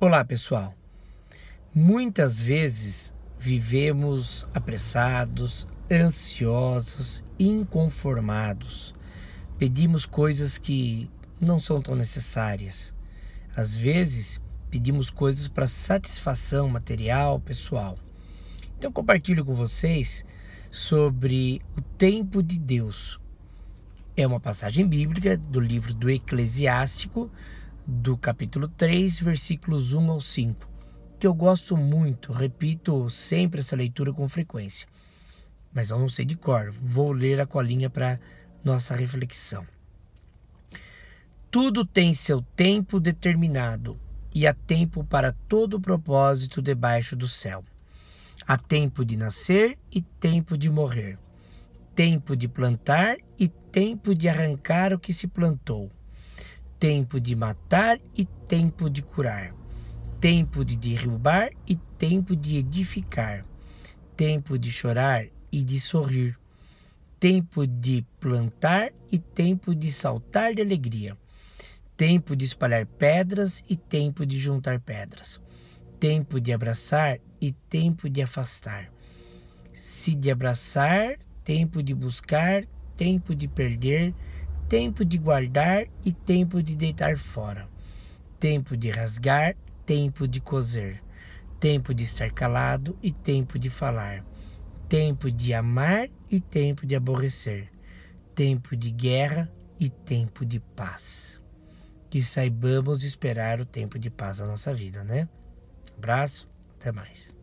Olá, pessoal. Muitas vezes vivemos apressados, ansiosos, inconformados. Pedimos coisas que não são tão necessárias. Às vezes, pedimos coisas para satisfação material, pessoal. Então, compartilho com vocês sobre o tempo de Deus. É uma passagem bíblica do livro do Eclesiástico, do capítulo 3, versículos 1 ao 5, que eu gosto muito, repito sempre essa leitura com frequência. Mas eu não sei de cor, vou ler a colinha para nossa reflexão. Tudo tem seu tempo determinado, e há tempo para todo propósito debaixo do céu. Há tempo de nascer e tempo de morrer, tempo de plantar e tempo de arrancar o que se plantou, tempo de matar e tempo de curar, tempo de derrubar e tempo de edificar, tempo de chorar e de sorrir, tempo de plantar e tempo de saltar de alegria, tempo de espalhar pedras e tempo de juntar pedras, tempo de abraçar e tempo de afastar, se de abraçar, tempo de buscar, tempo de perder, tempo de guardar e tempo de deitar fora, tempo de rasgar, tempo de coser, tempo de estar calado e tempo de falar, tempo de amar e tempo de aborrecer, tempo de guerra e tempo de paz. Que saibamos esperar o tempo de paz na nossa vida, né? Abraço, até mais.